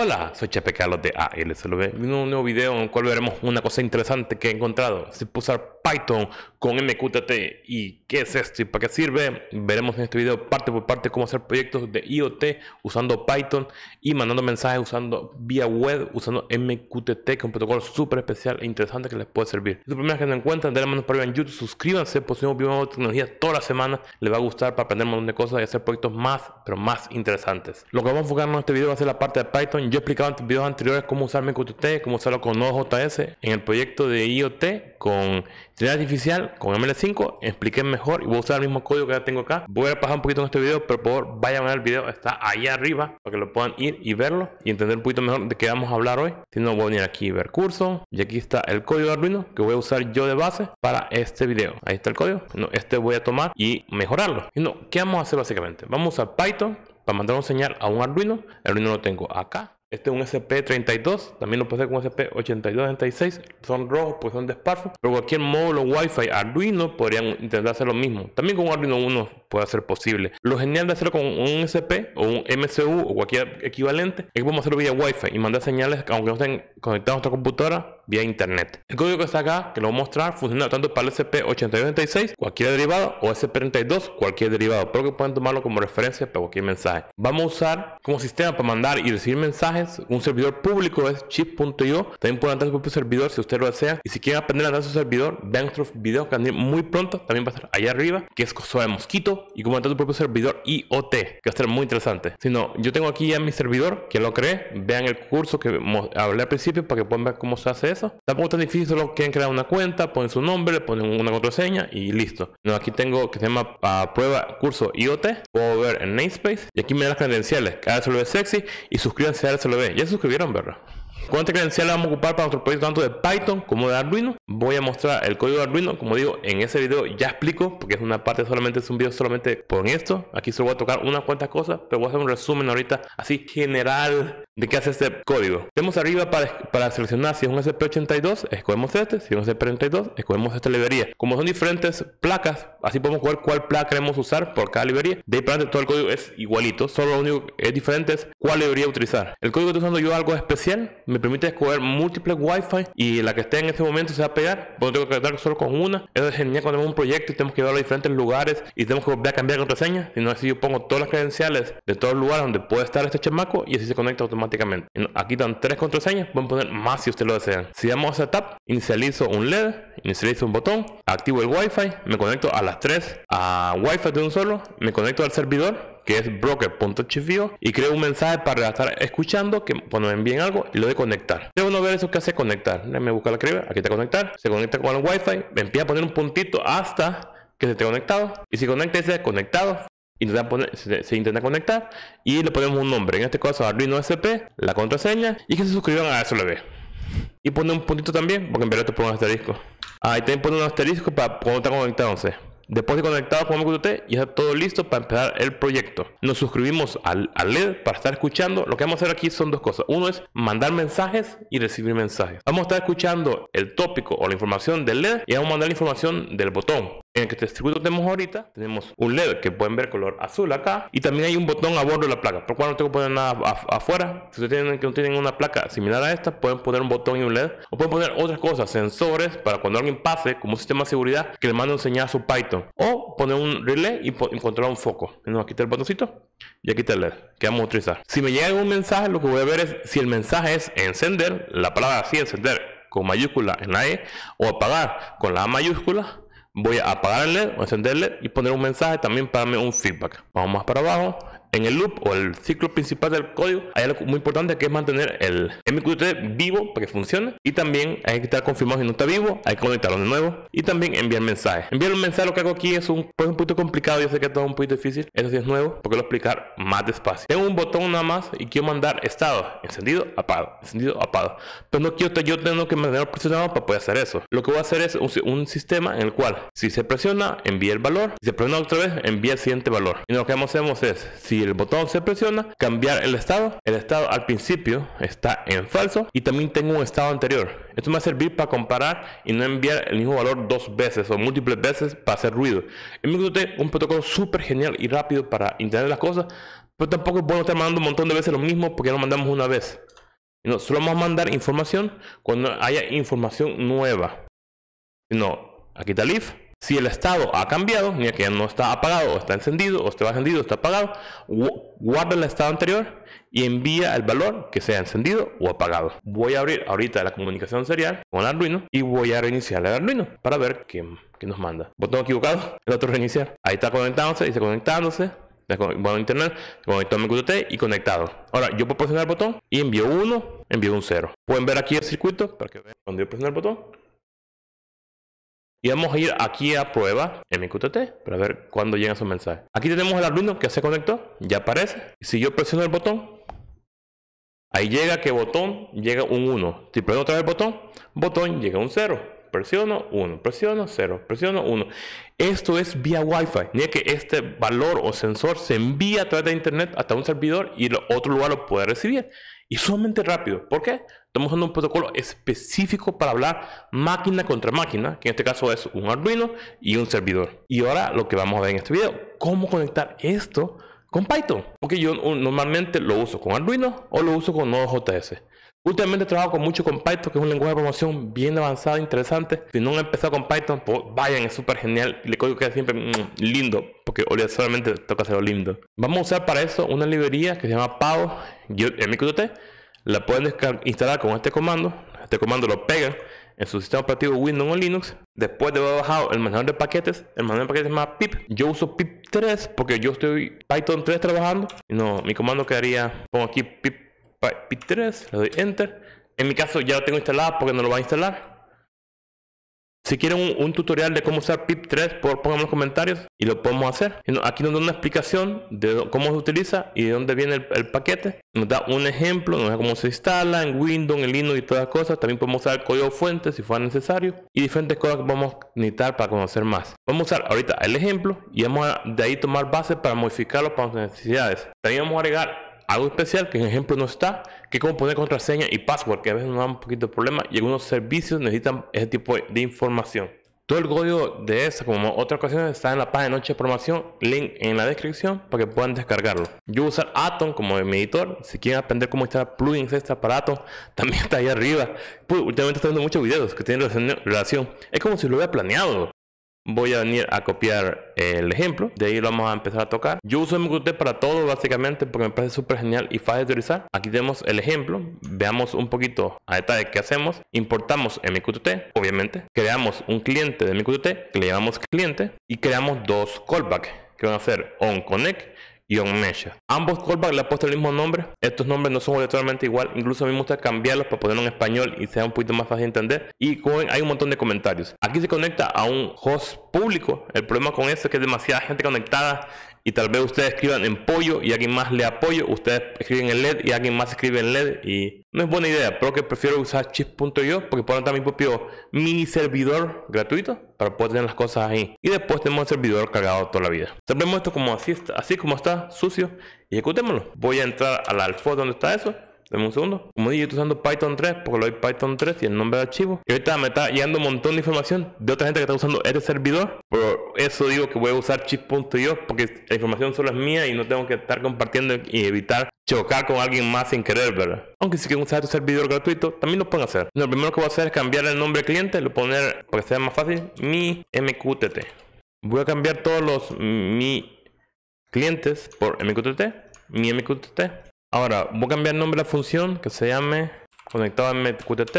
Hola, soy Chepe Carlos de ALSLB. un nuevo video en el cual veremos una cosa interesante que he encontrado. Si usar Python con MQTT y qué es esto y para qué sirve, veremos en este video parte por parte cómo hacer proyectos de IoT usando Python y mandando mensajes usando vía web, usando MQTT, que es un protocolo súper especial e interesante que les puede servir. Si es primera que encuentran, denle manos para arriba en YouTube, suscríbanse, pusimos videos de tecnología toda la semana, les va a gustar para aprender un montón de cosas y hacer proyectos más, pero más interesantes. Lo que vamos a enfocar en este video va a ser la parte de Python yo he explicado en videos anteriores cómo usar MQTT, cómo usarlo con Node.js. En el proyecto de IoT con inteligencia artificial, con ML5, expliqué mejor y voy a usar el mismo código que ya tengo acá. Voy a pasar un poquito en este video, pero por favor vayan a ver el video, está ahí arriba para que lo puedan ir y verlo y entender un poquito mejor de qué vamos a hablar hoy. Si no, voy a venir aquí y ver curso. Y aquí está el código de Arduino que voy a usar yo de base para este video. Ahí está el código. No, este voy a tomar y mejorarlo. Y no, ¿qué vamos a hacer básicamente? Vamos a Python para mandar un señal a un Arduino. El Arduino lo tengo acá. Este es un SP32, también lo puede hacer con sp SP36 Son rojos, pues son de Spark. Pero cualquier módulo Wi-Fi Arduino podrían intentar hacer lo mismo. También con Arduino 1 puede ser posible. Lo genial de hacerlo con un SP o un MCU o cualquier equivalente es que podemos hacerlo vía Wi-Fi y mandar señales, aunque no estén conectado a nuestra computadora vía internet. El código que está acá, que lo voy a mostrar, funciona tanto para el sp 896 cualquier derivado, o SP32, cualquier derivado, pero que pueden tomarlo como referencia para cualquier mensaje. Vamos a usar como sistema para mandar y recibir mensajes un servidor público, es chip.io. También pueden entrar su propio servidor si usted lo desea. Y si quieren aprender a entrar su servidor, vean nuestros videos que muy pronto, también va a estar allá arriba, que es Cosa de Mosquito y como entrar su propio servidor IoT, que va a ser muy interesante. Si no, yo tengo aquí ya mi servidor, que lo cree, vean el curso que hablé al principio para que puedan ver cómo se hace eso. Tampoco es tan difícil, solo quieren crear una cuenta, ponen su nombre, ponen una contraseña y listo. No, aquí tengo que se llama ah, prueba curso IoT, puedo ver en Namespace y aquí me dan las credenciales. ve Sexy y suscríbanse a ve Ya se suscribieron, ¿verdad? Cuántas credenciales vamos a ocupar para nuestro proyecto tanto de Python como de Arduino voy a mostrar el código de Arduino, como digo, en ese video ya explico, porque es una parte solamente, es un video solamente con esto, aquí solo voy a tocar unas cuantas cosas, pero voy a hacer un resumen ahorita, así general, de qué hace este código. Tenemos arriba para, seleccionar si es un SP82, escogemos este, si es un SP32, escogemos esta librería. Como son diferentes placas, así podemos jugar cuál placa queremos usar por cada librería. De ahí para adelante todo el código es igualito, solo lo único que es diferente es cuál librería utilizar. El código que estoy usando yo algo especial, me permite escoger múltiples Wi-Fi y la que esté en este momento sea ya pues tengo que quedar solo con una. Eso es genial cuando tenemos un proyecto y tenemos que llevarlo a diferentes lugares y tenemos que volver a cambiar contraseña. Si no, así yo pongo todas las credenciales de todos los lugares donde puede estar este chamaco y así se conecta automáticamente. Aquí están tres contraseñas, pueden poner más si usted lo desean. Si damos a setup, inicializo un LED, inicializo un botón, activo el wifi, me conecto a las tres a wifi de un solo, me conecto al servidor que es broker.hvo y creo un mensaje para estar escuchando que cuando me envíen algo y lo de conectar. Debo no ver eso que hace conectar. me busca la criba, aquí está conectar, se conecta con el wifi, me empieza a poner un puntito hasta que se esté conectado y si conecta dice conectado. y se, intenta conectar y le ponemos un nombre, en este caso Arduino SP, la contraseña y que se suscriban a SLB. Y pone un puntito también, porque en verdad te pongo un asterisco. Ahí también pone un asterisco para cuando está conectado, Después de conectado con usted ya está todo listo para empezar el proyecto. Nos suscribimos al, LED para estar escuchando. Lo que vamos a hacer aquí son dos cosas. Uno es mandar mensajes y recibir mensajes. Vamos a estar escuchando el tópico o la información del LED y vamos a mandar la información del botón. En el que este circuito tenemos ahorita, tenemos un LED que pueden ver color azul acá y también hay un botón a bordo de la placa, por cual no tengo que poner nada afuera. Si ustedes tienen, que no tienen una placa similar a esta, pueden poner un botón y un LED o pueden poner otras cosas, sensores para cuando alguien pase como un sistema de seguridad que le mande un señal a su Python o poner un relé y, encontrar un foco. No, aquí está el botoncito y aquí está el LED que vamos a utilizar. Si me llega un mensaje, lo que voy a ver es si el mensaje es encender, la palabra así, encender con mayúscula en la E, o apagar con la A mayúscula. Voy a apagar el LED o encender el y poner un mensaje también para darme un feedback. Vamos más para abajo en el loop o el ciclo principal del código hay algo muy importante que es mantener el MQTT vivo para que funcione y también hay que estar confirmado si no está vivo, hay que conectarlo de nuevo y también enviar mensaje Enviar un mensaje lo que hago aquí es un, pues, un poquito complicado, yo sé que es un poquito difícil, eso sí es nuevo porque lo explicar más despacio. Tengo un botón nada más y quiero mandar estado, encendido, apagado, encendido, apagado. Pero no quiero, yo tengo que mantenerlo presionado para poder hacer eso. Lo que voy a hacer es un, un sistema en el cual si se presiona envía el valor, si se presiona otra vez envía el siguiente valor. Y lo que hacemos es si el botón se presiona, cambiar el estado. El estado al principio está en falso y también tengo un estado anterior. Esto me va a servir para comparar y no enviar el mismo valor dos veces o múltiples veces para hacer ruido. En usted un protocolo súper genial y rápido para entender las cosas, pero tampoco es bueno estar mandando un montón de veces lo mismo porque lo mandamos una vez. No, solo vamos a mandar información cuando haya información nueva. No, aquí está el si el estado ha cambiado, mira que ya no está apagado, o está encendido, o está encendido, o está apagado, guarda el estado anterior y envía el valor que sea encendido o apagado. Voy a abrir ahorita la comunicación serial con Arduino y voy a reiniciar el Arduino para ver qué, nos manda. Botón equivocado, el otro reiniciar. Ahí está conectándose, dice conectándose, bueno, internet, conectó a mi y conectado. Ahora yo puedo presionar el botón y envío uno, envío un cero. Pueden ver aquí el circuito para que vean cuando yo presiono el botón. Y vamos a ir aquí a prueba, MQTT, para ver cuándo llega su mensaje. Aquí tenemos el alumno que se conectó, ya aparece. Si yo presiono el botón, ahí llega que botón llega un 1. Si presiono otra vez el botón, botón llega un 0 presiono 1, presiono 0, presiono 1. Esto es vía Wi-Fi, ya que este valor o sensor se envía a través de Internet hasta un servidor y el otro lugar lo puede recibir. Y sumamente rápido. ¿Por qué? Estamos usando un protocolo específico para hablar máquina contra máquina, que en este caso es un Arduino y un servidor. Y ahora lo que vamos a ver en este video, cómo conectar esto con Python. Porque yo normalmente lo uso con Arduino o lo uso con Node.js. Últimamente trabajo con mucho con Python, que es un lenguaje de promoción bien avanzado, interesante. Si no han empezado con Python, pues vayan, es súper genial. el código queda siempre mm, lindo, porque solamente toca hacerlo lindo. Vamos a usar para eso una librería que se llama PAO, Yo, MQTT la pueden instalar con este comando. Este comando lo pegan en su sistema operativo Windows o Linux. Después de haber bajado el manejador de paquetes, el manejador de paquetes se llama pip. Yo uso pip 3 porque yo estoy Python 3 trabajando. No, mi comando quedaría, pongo aquí pip pip 3 le doy Enter. En mi caso ya lo tengo instalado porque no lo va a instalar. Si quieren un, tutorial de cómo usar PIP3, por, pongan en los comentarios y lo podemos hacer. Aquí nos da una explicación de cómo se utiliza y de dónde viene el, paquete. Nos da un ejemplo, nos da cómo se instala en Windows, en Linux y todas las cosas. También podemos usar el código fuente si fuera necesario y diferentes cosas que vamos a necesitar para conocer más. Vamos a usar ahorita el ejemplo y vamos a de ahí tomar base para modificarlo para nuestras necesidades. También vamos a agregar algo especial que en ejemplo no está, que como poner contraseña y password, que a veces nos da un poquito de problema y algunos servicios necesitan ese tipo de información. Todo el código de esa, como otras ocasiones, está en la página de Noche de link en la descripción para que puedan descargarlo. Yo voy a usar Atom como mi editor. Si quieren aprender cómo instalar plugins extra para Atom, también está ahí arriba. últimamente estoy viendo muchos videos que tienen relación. Es como si lo hubiera planeado voy a venir a copiar el ejemplo, de ahí lo vamos a empezar a tocar. Yo uso MQTT para todo básicamente porque me parece súper genial y fácil de utilizar. Aquí tenemos el ejemplo, veamos un poquito a detalle qué hacemos. Importamos MQTT, obviamente, creamos un cliente de MQTT, que le llamamos cliente y creamos dos callbacks que van a ser onConnect Young Mesha. Ambos callbacks le han puesto el mismo nombre. Estos nombres no son obligatoriamente igual. Incluso a mí me gusta cambiarlos para ponerlo en español y sea un poquito más fácil de entender. Y hay un montón de comentarios. Aquí se conecta a un host público. El problema con eso es que hay demasiada gente conectada y tal vez ustedes escriban en pollo y alguien más le apoyo, ustedes escriben en LED y alguien más escribe en LED y no es buena idea, pero que prefiero usar chip.io porque puedo también mi propio mini servidor gratuito para poder tener las cosas ahí y después tenemos el servidor cargado toda la vida. tenemos esto como así, así como está, sucio y ejecutémoslo. Voy a entrar a la donde está eso Dame un segundo. Como dije, yo estoy usando Python 3 porque lo hay Python 3 y el nombre de archivo. Y ahorita me está llegando un montón de información de otra gente que está usando este servidor. Por eso digo que voy a usar chip.io porque la información solo es mía y no tengo que estar compartiendo y evitar chocar con alguien más sin querer, ¿verdad? Aunque si quieren usar este servidor gratuito, también lo pueden hacer. Lo primero que voy a hacer es cambiar el nombre de cliente, lo poner para que sea más fácil, mi MQTT. Voy a cambiar todos los mi clientes por MQTT, mi MQTT. Ahora, voy a cambiar el nombre de la función que se llame conectado a MQTT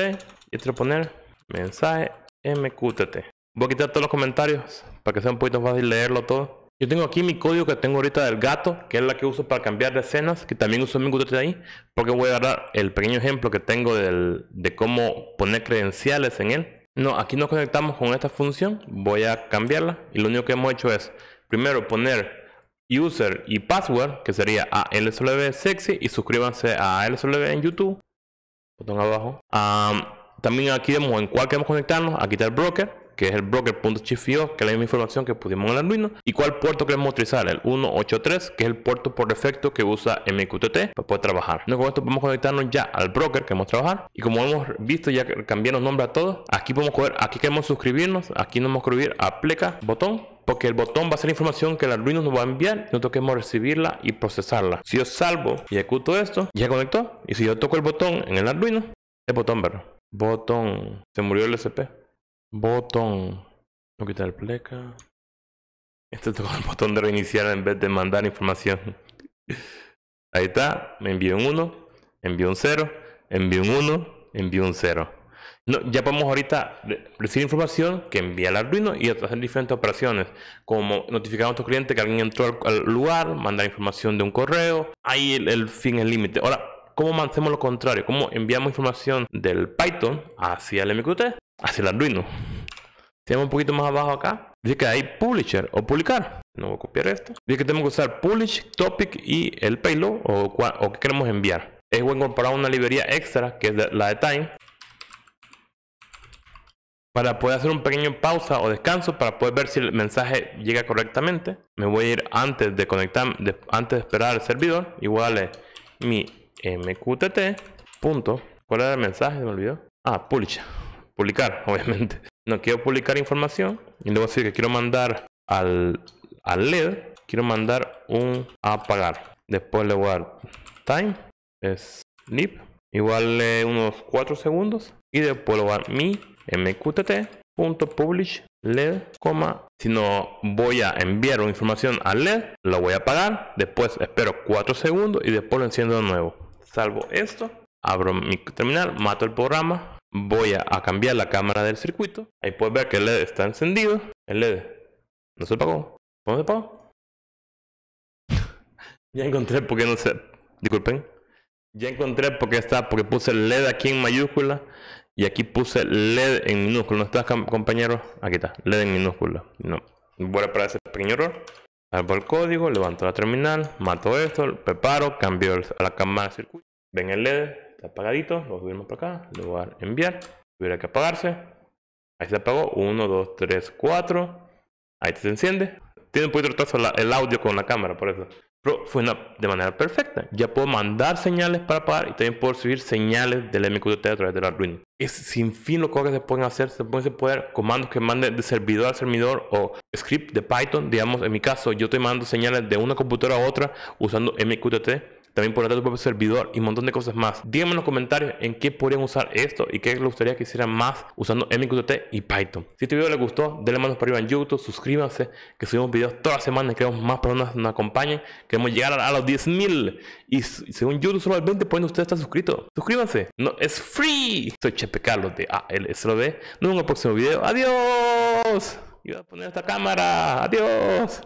y te voy a poner mensaje MQTT. Voy a quitar todos los comentarios para que sea un poquito fácil leerlo todo. Yo tengo aquí mi código que tengo ahorita del gato, que es la que uso para cambiar de escenas, que también uso MQTT ahí, porque voy a dar el pequeño ejemplo que tengo de cómo poner credenciales en él. No, aquí nos conectamos con esta función, voy a cambiarla y lo único que hemos hecho es, primero poner user y password, que sería lslb Sexy, y suscríbanse a lslb en YouTube. Botón abajo. también aquí vemos en cuál queremos conectarnos. Aquí está el broker que es el broker.chifio, que es la misma información que pudimos en el Arduino, y cuál puerto queremos utilizar, el 183, que es el puerto por defecto que usa MQTT para poder trabajar. Entonces, con esto podemos conectarnos ya al broker que hemos a trabajar, y como hemos visto, ya cambiamos nombre a todos. Aquí podemos coger, aquí queremos suscribirnos, aquí nos vamos a escribir aplica botón porque el botón va a ser información que el Arduino nos va a enviar, nosotros queremos recibirla y procesarla. Si yo salvo y ejecuto esto, ya conectó. Y si yo toco el botón en el Arduino, el botón, verde Botón, se murió el SP. Botón. No quitar el pleca. Este es el botón de reiniciar en vez de mandar información. Ahí está. Me envió un 1. envío un 0. envío un 1. envío un 0. ya podemos ahorita recibir información que envía el Arduino y hacer diferentes operaciones, como notificar a nuestro cliente que alguien entró al, lugar, mandar información de un correo. Ahí el, fin es límite. Ahora, ¿cómo hacemos lo contrario? ¿Cómo enviamos información del Python hacia el MQT? hacia el Arduino. Tenemos un poquito más abajo acá. Dice que hay publisher o publicar. No voy a copiar esto. Dice que tenemos que usar publish, topic y el payload o, o que queremos enviar. Es bueno comprar una librería extra que es la de time para poder hacer un pequeño pausa o descanso para poder ver si el mensaje llega correctamente. Me voy a ir antes de conectar, antes de esperar al servidor igual es mi mqtt. Punto. ¿Cuál era el mensaje? Me olvidó. Ah, Publisher publicar, obviamente. No quiero publicar información y luego decir que quiero mandar al, LED, quiero mandar un apagar. Después le voy a dar time, sleep, igual eh, unos 4 segundos. Y después le voy a dar mi publish LED, coma. Si no voy a enviar una información al LED, lo voy a apagar. Después espero cuatro segundos y después lo enciendo de nuevo. Salvo esto, abro mi terminal, mato el programa voy a, cambiar la cámara del circuito. Ahí puedes ver que el LED está encendido. El LED no se apagó. ¿Cómo se apagó? ya encontré porque no se... Disculpen. Ya encontré porque está, porque puse LED aquí en mayúscula y aquí puse LED en minúscula. ¿No estás, compañero? Aquí está, LED en minúscula. No. Voy a para ese pequeño error. Salvo el código, levanto la terminal, mato esto, preparo, cambio la cámara del circuito. Ven el LED, apagadito, lo subimos para acá, le voy a enviar, hubiera que apagarse, ahí se apagó, 1, 2, 3, 4, ahí se enciende, tiene un poquito retraso el audio con la cámara, por eso, pero fue de manera perfecta, ya puedo mandar señales para apagar y también puedo recibir señales del MQTT a través del Arduino. Es sin fin lo que se pueden hacer, se pueden hacer comandos que manden de servidor a servidor o script de Python, digamos, en mi caso yo estoy mandando señales de una computadora a otra usando MQTT también poner tu propio servidor y un montón de cosas más. Díganme en los comentarios en qué podrían usar esto y qué les gustaría que hicieran más usando MQTT y Python. Si este video les gustó, denle manos para arriba en YouTube, suscríbanse, que subimos videos todas las semanas, queremos más personas que nos acompañen, queremos llegar a los 10.000 y según YouTube solo pueden 20% de ustedes están suscritos. Suscríbanse, no es free. Soy Chepe Carlos de ALSLB, nos vemos en el próximo video, adiós. voy a poner esta cámara, adiós.